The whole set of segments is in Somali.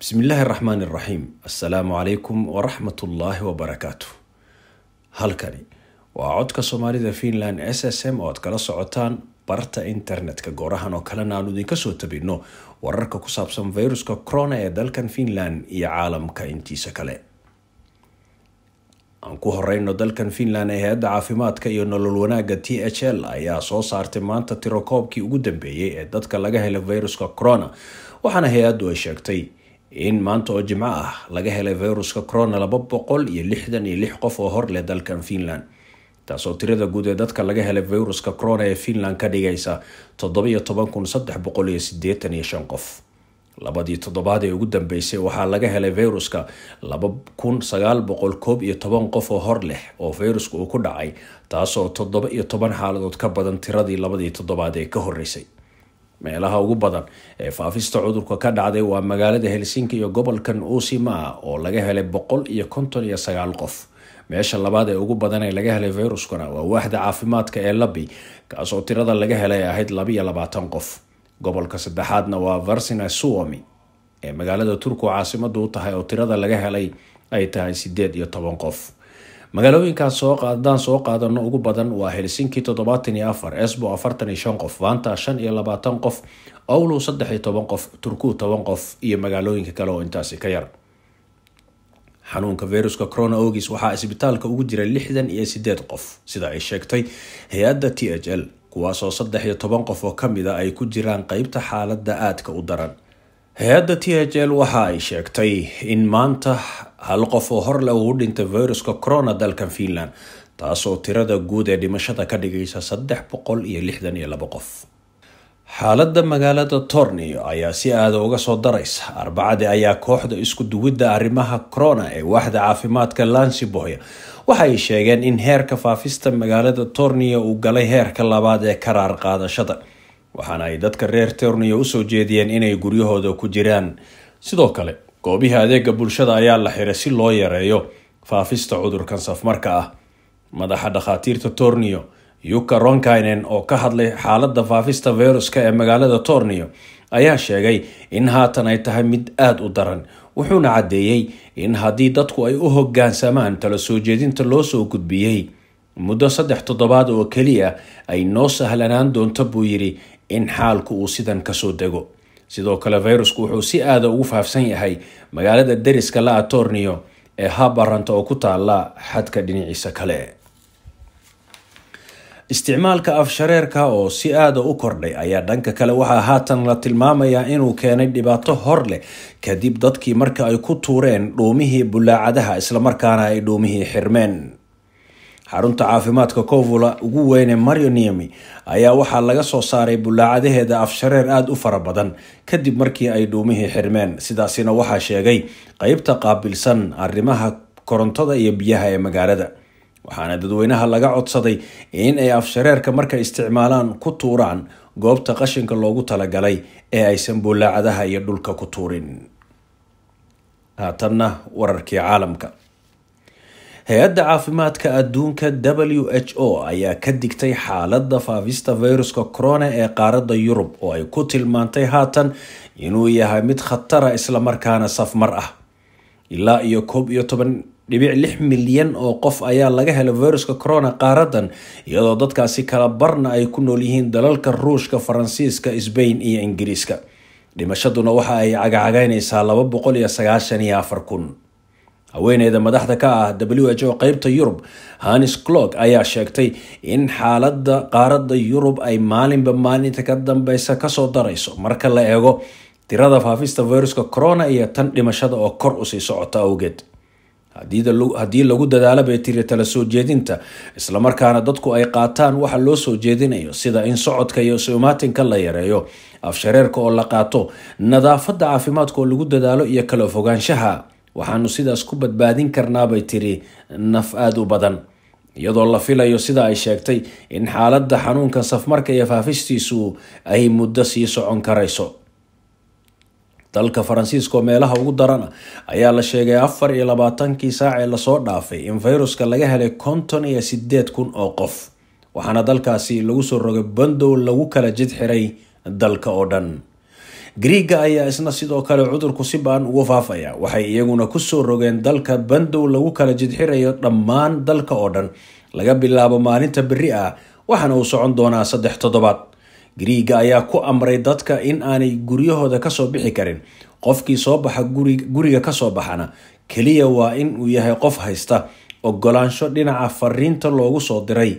bismillaahi raxmaan iraxiim assalaamu calaykum waraxmatullaahi wabarakaatu halkani waa codka soomaalida finland s s m oo aad kala socotaan barta internetka goorahan oo kalena aanu idinka soo tabinno wararka ku saabsan fayruska corona ee dalkan finland iyo caalamka intiisa kale aan ku horeyno dalkan finland ee hay-adda caafimaadka iyo nolol wanaagga t h l ayaa soo saartay maanta tirokoobkii ugu dambeeyey ee dadka laga helay fayruska corona waxaana hay-addu ay sheegtay in maanta oo jimco ah laga helay viruska corona laba boqol iyo lixdan iyo lix qof oo hor leh dalkan finland taasoo tirada guud ee dadka laga helay viruska corona ee finland ka dhigaysa toddobiyo toban kun saddex boqol iyo sideetan iyo shan qof labadii toddobaad ee ugu dambeysay waxaa laga helay viruska laba kun sagaal boqol koob iyo toban qof oo hor leh oo viruska uu ku dhacay taasoo toddoba iyo toban xaaladood ka badan tiradii labadii toddobaad ee ka horeysay meelaha ugu badan ee faafista cudurka ka dhacday waa magaalada helsinki iyo gobolkan usimaa oo laga helay boqol iyo konton iyo sagaal qof meesha labaad ee ugu badan ee laga helay fayruskana waa waaxda caafimaadka ee labi kaasoo tirada laga helay ahayd labiyo labaatan qof gobolka saddexaadna waa varsina suomi ee magaalada turku caasimadu u tahay oo tirada laga helay ay tahay sideed iyo toban qof magaalooyinkan soo qaadaan soo qaadano ugu badan waa helsinki toddobaatan iyo afar esbo afartan iyo shan qof vanta shan iyo labaatan qof owlow saddex iyo toban qof turku toban qof iyo magaalooyinka kale oo intaasi ka yar xanuunka viruska corona ogis waxaa isbitaalka ugu jira lixdan iyo sideed qof sida ay sheegtay hay-adda t h l kuwaasoo saddex iyo toban qof oo kamid a ah ay ku jiraan qeybta xaalada aadka u daran hay-adda t h l waxa ay sheegtay in maanta hal qof oo horleh uu dhintay viruska corona dalka finland taasoo tirada guud ee dhimashada ka dhigaysa saddex boqol iyo lixdan iyo laba qof xaaladda magaalada torni ayaa si aada uga soo daraysa arbacadii ayaa kooxda isku duwidda arrimaha corona ee waaxda caafimaadka lansibohya waxay sheegeen in heerka faafista magaalada tornia uu galay heerka labaad ee karaar qaadashada waxaana ay dadka reer terniya usoo jeediyeen inay guryahooda ku jiraan sidoo kale goobihii adeega bulshada ayaa la xiray si loo yareeyo faafista cudurkan safmarka ah madaxa dhakhaatiirta tornio yuka ronkinen oo ka hadlay xaaladda faafista viruska ee magaalada tornio ayaa sheegay in haatan ay tahay mid aada u daran wuxuuna caddeeyey in haddii dadku ay u hogaansamaan tala soo jeedinta loo soo gudbiyey muddo saddex toddobaad oo keliya ay noo sahlanaan doonto buu yidhi in xaalku uu sidan kasoo dego sidoo kale fayrusku wuxuu si aada ah ugu faafsan yahay magaalada deriska la atorniyo ee habaranta oo ku taala xadka dhinaciisa kale isticmaalka afshareerka oo si aada ah u kordhay ayaa dhanka kale waxaa haatan la tilmaamayaa inuu keenay dhibaato hor leh kadib dadkii marka ay ku tuureen dhuumihii bulaacadaha islamarkaana ay dhuumihii xirmeen xarunta caafimaadka covula ugu weyne niami ayaa waxaa laga soo saaray bullaacadaheeda afshareer aada u fara badan kadib markii ay dhuumihii xirmeen sidaasina waxaa sheegay qeybta qaabilsan arrimaha korontada iyo biyaha ee magaalada waxaana dadweynaha laga codsaday in ay afshareerka markay isticmaalaan ku tuuraan goobta qashinka loogu talagalay ee aysan bullaacadaha iyo dhulka ku tuurin haatanna wararkii caalamka hay-adda caafimaadka adduunka w h o ayaa ka digtay xaaladda faafista fayruska corona ee qaaradda yurub oo ay ku tilmaantay haatan inuu yahay mid khatara islamarkaana safmar ah ilaa iyo koob iyo toban dhibic lix milyan oo qof ayaa laga helay fayruska corona qaaradan iyadoo dadkaasi kala barna ay ku nool yihiin dalalka ruushka faransiiska sbain iyo ingiriiska dhimashaduna waxa ay cagacagaynaysaa laba boqol iyo sagaashan iyo afar kun haweeneyda madaxda ka ah w h o qeybta yurub hanis clog ayaa sheegtay in xaalada qaaradda yurub ay maalinba maalinta ka dambeysa kasoo darayso marka la eego tirada faafista viruska corona iyo tan dhimashada oo kor usii socota awgeed haddii lagu dadaalo bay tiri tala soo jeedinta islamarkaana dadku ay qaataan waxa loo soo jeedinayo sida in socodka iyo isumaatinka la yareeyo afshareerka oo la qaato nadaafada caafimaadka oo lagu dadaalo iyo kala fogaanshaha waxaanu sidaas ku badbaadin karnaa bay tiri naf aada u badan iyadoo la filayo sida ay sheegtay in xaaladda xanuunka safmarka iyo faafistiisu ay muddo sii socon karayso dalka faransiiskaoo meelaha ugu darana ayaa la sheegay afar iyo labaatankii saac ee lasoo dhaafay in fayruska laga helay konton iyo sideed kun oo qof waxaana dalkaasi lagu soo rogay bandow lagu kala jid xiray dalka oo dhan griiga ayaa isna sidoo kale cudurku si ba-an ugu faafaya waxay iyaguna kusoo rogeen dalka bandow lagu kala jidxirayo dhammaan dalka oo dhan laga bilaabo maalinta berri ah waxaana uu socon doonaa saddex toddobaad griiga ayaa ku amray dadka in aanay guryahooda kasoo bixi karin qofkii soo baxa guriga kasoo baxana keliya waa in uu yahay qof haysta ogolaansho dhinaca fariinta loogu soo diray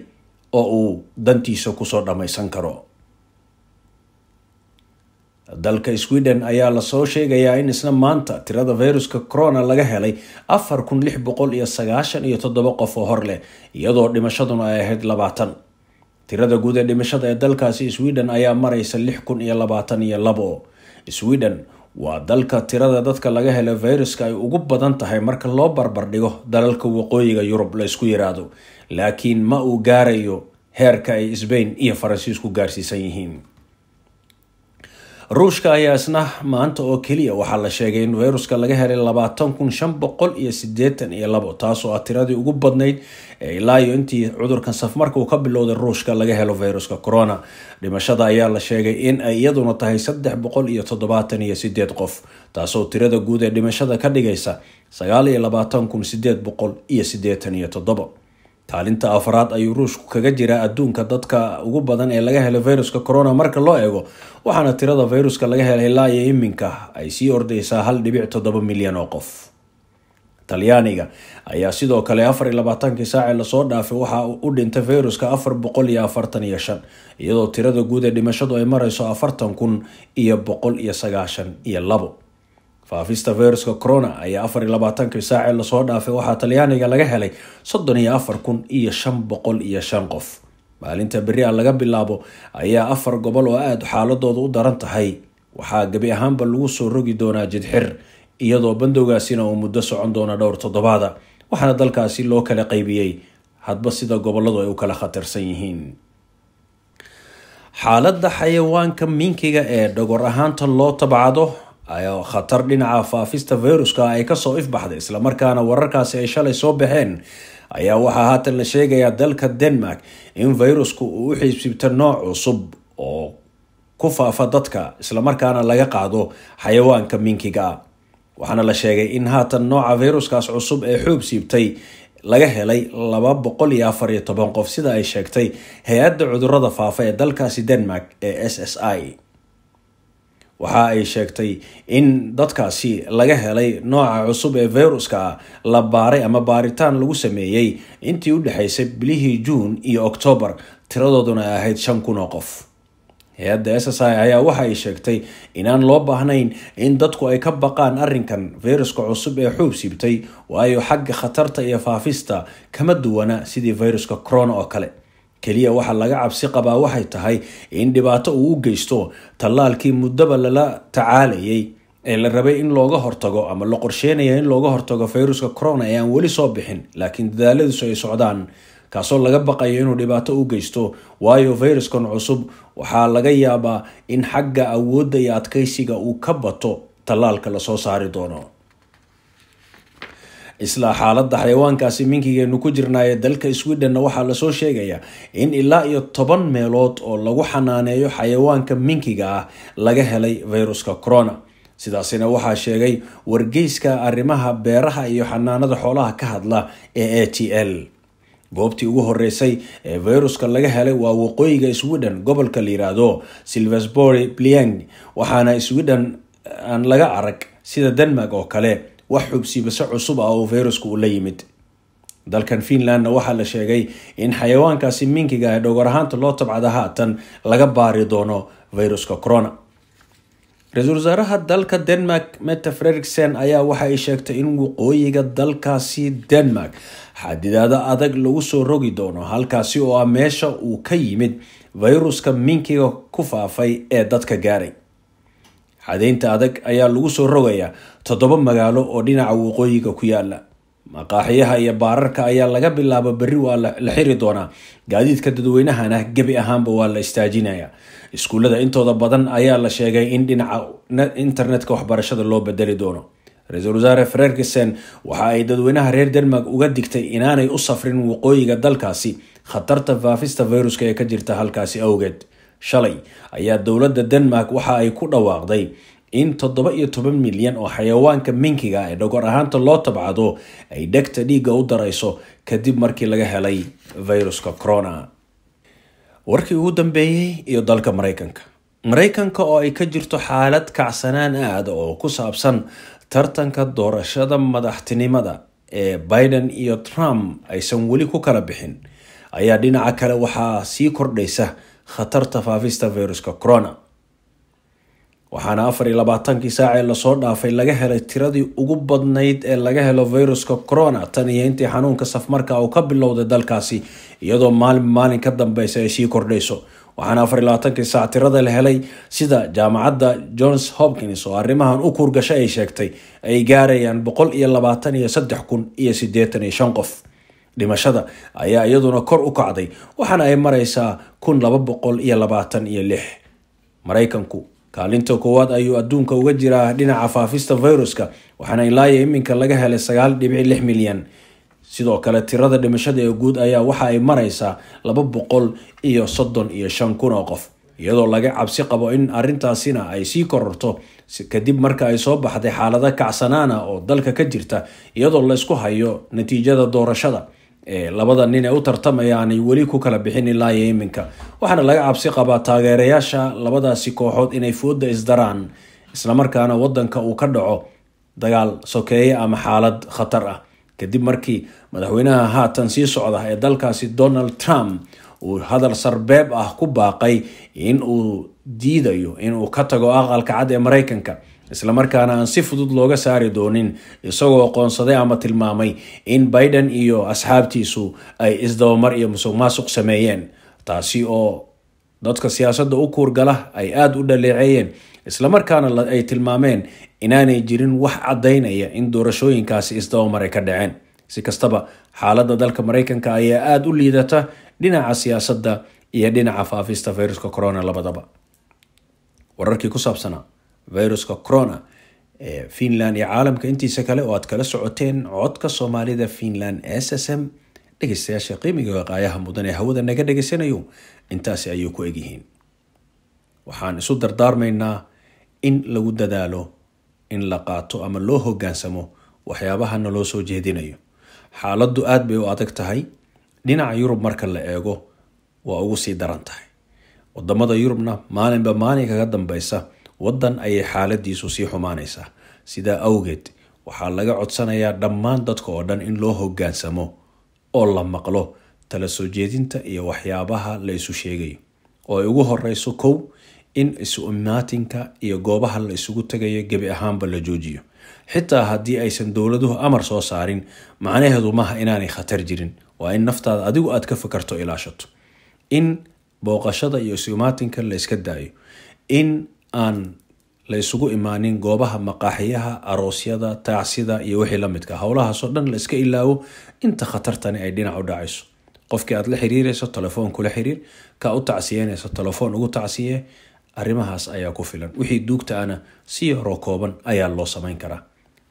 oo uu dantiisa kusoo dhammaysan karo dalka sweden ayaa lasoo sheegayaa in isna maanta tirada fayruska corona laga helay afar kun lix boqol iyo sagaashan iyo toddoba qof oo hor leh iyadoo dhimashaduna ay ahayd labaatan tirada guud ee dhimashada ee dalkaasi sweden ayaa maraysa lix kun iyo labaatan iyo labo sweden waa dalka tirada dadka laga helay fayruska ay ugu badan tahay marka loo barbar dhigo dalalka waqooyiga yurub la isku yiraahdo laakiin ma uu gaarayo heerka ay sbain iyo faransiisku gaarsiisan yihiin ruushka ayaa isna maanta oo keliya waxaa la sheegay in fayruska laga helay labaatan kun shan boqol iyo sideetan iyo labo taasoo ah tiradii ugu badnayd ee ilaa iyo intii cudurkan safmarka uu ka bilowday ruushka laga helo fayruska corona dhimashada ayaa la sheegay in ay iyaduna tahay saddex boqol iyo toddobaatan iyo sideed qof taasoo tirada guud ee dhimashada ka dhigaysa sagaal iyo labaatan kun sideed boqol iyo sideetan iyo toddobo kaalinta afraad ayuu ruushku kaga jiraa adduunka dadka ugu badan ee laga helay fayruska corona marka loo eego waxaana tirada fayruska laga helay laaya iminka ay sii ordaysaa hal dhibic toddoba milyan oo qof talyaaniga ayaa sidoo kale afar iyo labaatankii saacee lasoo dhaafay waxaa u dhintay fayruska afar boqol iyo afartan iyo shan iyadoo tirada guud ee dhimashadu ay mareyso afartan kun iyo boqol iyo sagaashan iyo labo faafista fayruska corona ayaa afar iyo labaatankii saacee lasoo dhaafay waxaa talyaaniga laga helay soddon iyo afar kun iyo shan boqol iyo shan qof maalinta berri laga bilaabo ayaa afar gobol oo aada xaaladoodu u daran tahay waxaa gebi ahaanba lagu soo rogi doonaa jidxir iyadoo bandowgaasina uu muddo socon doona dhowr toddobaada waxaana dalkaasi loo kala qaybiyey hadba sida gobolladu ay u kala khatirsan yihiin xaaladda xayawaanka minkiga ee dhogor ahaanta loo tabcado ayoo khatar dhinaca faafista fayruska ay kasoo ifbaxday islamarkaana wararkaasi ay shalay soo baxeen ayaa waxaa haatan la sheegayaa dalka denmark in fayrusku uu u xiibsibto nooc cusub oo ku faafa dadka islamarkaana laga qaado xayawaanka minkiga waxaana la sheegay in haatan nooca fayruskaas cusub ee xoob siibtay laga helay laba boqol iyo afar iyo toban qof sida ay sheegtay hay-adda cudurada faafa ee dalkaasi denmark ee s s i waxa ay sheegtay in dadkaasi laga helay nooca cusub ee viruska la baaray ama baaritaan lagu sameeyey intii u dhexaysay bilihii juun iyo oktoobar tiradooduna ahayd shan kun oo qof hay-adda s s i ayaa waxa ay sheegtay inaan loo baahnayn in dadku ay ka baqaan arrinkan viruska cusub ee xuub siibtay waayo xagga khatarta iyo faafista kama duwana sidii viruska corona oo kale keliya waxaa laga cabsi qabaa waxay tahay in dhibaato uu u geysto tallaalkii muddaba lala tacaalayay ee la rabay in looga hortago ama la qorsheynaya in looga hortago fayruska corona ee aan weli soo bixin laakiin dadaaladiisu ay socdaan kaasoo laga baqayo inuu dhibaato u geysto waayo fayruskan cusub waxaa laga yaabaa in xagga awoodda iyo adkaysiga uu ka bato tallaalka lasoo saari doono islaa xaaladda xayawaankaasi minkigeenu ku jirnaaye dalka swidhenna waxaa lasoo sheegayaa in ilaa iyo toban meelood oo lagu xanaaneeyo xayawaanka minkiga ah laga helay fayruska corona sidaasina waxaa sheegay wargeyska arrimaha beeraha iyo xanaanada xoolaha ka hadla ee a t l goobtii ugu horeysay ee fayruska laga helay waa waqooyiga swidhen gobolka la yiraahdo silversbory bliang waxaana swidhen aan laga arag sida denmark oo kale wax xubsiibase cusub ah oo fayrasku uu la yimid dalkan finlandna waxaa la sheegay in xayawaankaasi minkiga ee dhogor ahaanta loo tabcada haatan laga baari doono fayruska corona ra-iisul wasaaraha dalka denmark meta freriksen ayaa waxa ay sheegtay in waqooyiga dalkaasi denmark xadidaado adag lagu soo rogi doono halkaasi oo ah meesha uu ka yimid fayruska minkiga ku faafay ee dadka gaaray cadaynta adag ayaa lagu soo rogayaa toddoba magaalo oo dhinaca waqooyiga ku yaala maqaaxiyaha iyo baararka ayaa laga bilaabo berri waa la xiri doonaa gaadiidka dadweynahana gebi ahaanba waa la istaajinayaa iskuullada intooda badan ayaa la sheegay in dhinaca internetka waxbarashada loo bedeli doono ra-iisul wasaare frerkisen waxa ay dadweynaha reer denmark uga digtay inaanay u safrin waqooyiga dalkaasi khatarta faafista fayruska ee ka jirta halkaasi awgeed shalay ayaa dowladda denmark waxa ay ku dhawaaqday in toddoba iyo toban milyan oo xayawaanka minkiga ah ee dhogor ahaanta loo tabcado ay dhegta dhiigga u darayso kadib markii laga helay viruska corona warkii ugu dambeeyey iyo dalka maraykanka maraykanka oo ay ka jirto xaalad kacsanaan aada oo ku saabsan tartanka doorashada madaxtinimada ee biden iyo trump aysan weli ku kala bixin ayaa dhinaca kale waxaa sii kordhaysa khatarta faafista fayruska corona waxaana afar iyo labaatankii saac ee lasoo dhaafay laga helay tiradii ugu badnayd ee laga helo fayruska corona tan iyo intii xanuunka safmarka uu ka bilowday dalkaasi iyadoo maalin maalin ka dambeysa ay sii kordhayso waxaana afar iyo labaatankii saac tirada la helay sida jaamacadda johns hopkins oo arrimahan u kuurgasho ay sheegtay ay gaarayaan boqol iyo labaatan iyo saddex kun iyo siddeetan iyo shan qof dhimashada ayaa iyaduna kor u kacday waxaana ay maraysaa kun laba boqol iyo labaatan iyo lix maraykanku kaalinta koowaad ayuu adduunka uga jiraa dhinaca faafista viruska waxaana ilaaya iminka laga helay sagaal dhibici lix milyan sidoo kale tirada dhimashada ee guud ayaa waxa ay maraysaa laba boqol iyo soddon iyo shan kun oo qof iyadoo laga cabsi qabo in arintaasina ay sii kororto kadib marka ay soo baxday xaalada kacsanaana ah oo dalka ka jirta iyadoo laysku hayo natiijada doorashada ee labada nin ee u tartamayaanay weli ku kala bixin ilaa iyo iminka waxaana laga cabsi qabaa taageerayaasha labadaasi kooxood inay fooda isdaraan islamarkaana waddanka uu ka dhaco dagaal sokeeye ama xaalad khatar ah kadib markii madaxweynaha haatan sii socda ee dalkaasi donald trump uu hadal sarbeeb ah ku baaqay in uu diidayo inuu ka tago aqalka cad ee maraykanka isla markaana aan si fudud looga saari doonin isagoo qoonsaday ama tilmaamay in biden iyo asxaabtiisu ay isdabamar iyo musuqmaasuq sameeyeen taasi oo dadka siyaasadda u kuurgala ay aada u dhaleeceeyeen islamarkaana ay tilmaameen inaanay jirin wax caddaynaya in doorashooyinkaasi isdabamar ay ka dhaceen si kastaba xaaladda dalka maraykanka ayaa aada u liidata dhinaca siyaasadda iyo dhinaca faafista fayruska corona labadaba wararkii ku saabsanaa viruska corona finland iyo caalamka intiisa kale oo aad kala socoteen codka soomaalida finland s sm dhegeystayaasha qiimiga qaayaha mudan ee hawada naga dhegaysanayo intaasi ayay ku egyihiin waxaan isu dardaarmaynaa in lagu dadaalo in la qaato ama loo hogaansamo waxyaabahana loo soo jeedinayo xaaladdu aad bay u adag tahay dhinaca yurub marka la eego waa ugu sii daran tahay wadamada yurubna maalinba maalin kaga dambeysa waddan ayay xaaladiisu sii xumaanaysaa sidaa awgeed waxaa laga codsanayaa dhammaan dadka oo dhan in loo hoggaansamo oo la maqlo tala soo jeedinta iyo waxyaabaha la isu sheegayo oo ay ugu horeyso kow in isu imaatinka iyo goobaha la isugu tagayo gebi ahaanba la joojiyo xitaa haddii aysan dowladuhu amar soo saarin macnaheedu maaha inaanay khatar jirin waa in naftaada adigu aad ka fikarto ilaashato in booqashada iyo isu imaatinka la yska daayo in aan la isugu imaanin goobaha maqaaxiyaha aroosyada taacsida iyo wixii la midka howlahaasoo dhan la iska ilaawo inta khatartani ay dhinac u dhacayso qofkii aad la xiriirayso telefoon kula xiriir kaa u tacsiyanayso telefoon ugu tacsiyee arrimahaas ayaa ku filan wixii duugtaana si yaroo kooban ayaa loo samayn karaa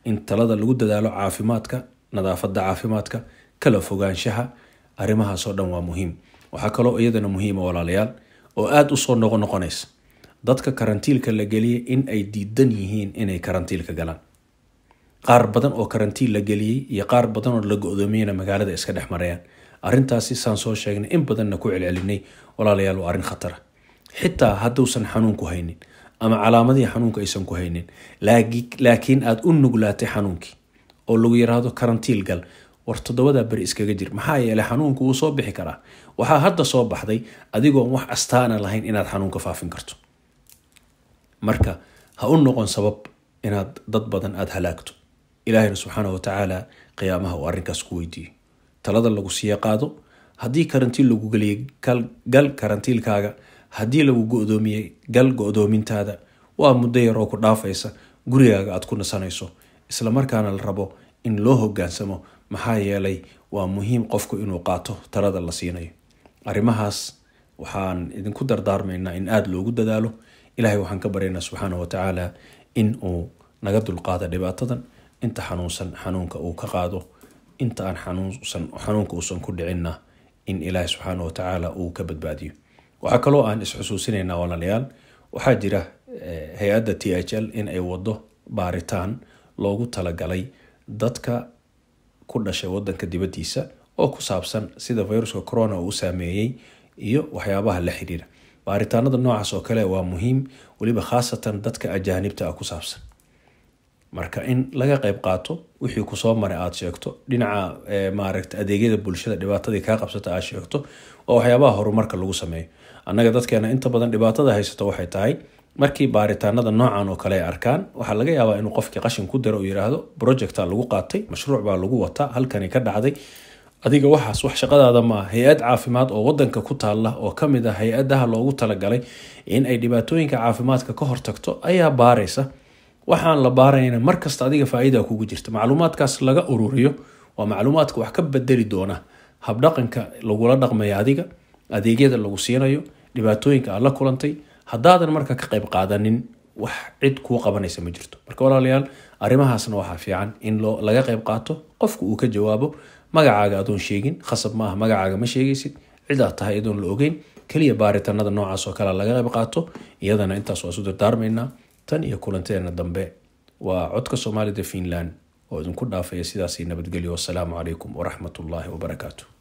in talada lagu dadaalo caafimaadka nadaafada caafimaadka kala fogaanshaha arrimahaasoo dhan waa muhiim waxaa kaloo iyadana muhiima ah walaalayaal oo aada usoo noqonoqonaysa dadka karantiilka la geliyay in ay diidan yihiin inay karantiilka galaan qaar badan oo karantiin la geliyey iyo qaar badan la go-doomiyana magaalada iska dhex marayaan arrintaasi saan soo sheegnay in badanna ku celcelinay walaalayaal waa arrin khatara xitaa hadduusan xanuunku haynin ama calaamadihii xanuunka aysan ku haynin laakiin aada u nuglaatay xanuunkii oo lagu yiraahdo karantiil gal war toddobadaa beri iskaga jir maxaa yeelay xanuunku wuu soo bixi karaa waxaa hadda soo baxday adigoon wax astaana lahayn inaad xanuunka faafin karto marka ha u noqon sabab inaad dad badan aada halaagto ilaahayna subxaana watacaala qiyaamaha uu arrinkaas ku weydiiyo talada lagu siiya qaado haddii karantiil lagu geliyay gal karantiilkaaga haddii lagu go-doomiyey gal go-doomintaada waa muddo yaroo ku dhaafaysa gurigaaga aad ku nasanayso isla la rabo in loo hogaansamo maxaa yeelay waa muhiim qofku inuu qaato talada la siinayo arrimahaas waxaan idinku dardaarmaynaa in aada loogu dadaalo ilaahay waxaan ka baryaynaa subxaana watacaala in uu naga dulqaado dhibaatadan inta xanuunsan xanuunka uu ka qaado inta aan xanuunka uusan ku dhicinna in ilaahay subxaana watacaala uu ka badbaadiyo waxaa kaloo aan isxusuusinaynaa walaalayaal waxaa jira eh, hay-adda t h l in ay wado baaritaan loogu talagalay dadka ku dhashay wadanka dibadiisa oo ku saabsan sida viruska corona uu saameeyey iyo waxyaabaha la xiriira baaritaanada noocaas oo kale waa muhiim weliba khaasatan dadka ajaanibta ah ku saabsan marka in laga qayb qaato wixii kusoo maray aada sheegto dhinaca eh, maaragta adeegyada bulshada dhibaatadii kaa qabsata aad sheegto waa waxyaabaha horumarka lagu sameeyo annaga dadkeena inta badan dhibaatada haysata waxay tahay markii baaritaanada noocan oo kale ay arkaan waxaa laga yaabaa inuu qofkii qashin ku daro uu yidhaahdo projecta lagu qaatay mashruuc baa lagu wataa halkani ka dhacday adiga waxaas wax shaqadaada maaha hay-ad caafimaad oo wadanka ku taalla oo ka mid ah hay-adaha loogu talagalay in ay dhibaatooyinka caafimaadka ka hortagto ayaa baaraysa waxaan la baarayna markasta adiga faa kugu jirta macluumaadkaas laga ururiyo waa macluumaadka wax ka bedeli doona habdhaqanka lagula dhaqmaya adiga adeegyada lagu siinayo dhibaatooyinka aad la kulantay haddaadan marka ka qayb qaadanin wax cid kuu qabanaysa ma jirto marka walaalayaal arrimahaasna waxaa fiican in laga qayb qaato qofku uu ka jawaabo magacaaga adoon sheegin khasab maaha magacaaga ma sheegaysid cidaad tahay adoon la ogeyn keliya baaritanada noocaas oo kale laga qayb qaato iyadana intaas waa isu dardaarmaynaa tan iyo kulanteena dambe waa codka soomaalida finland oo idinku dhaafaya sidaasii nabadgelyo wassalaamu calaykum waraxmatullaahi wabarakaatu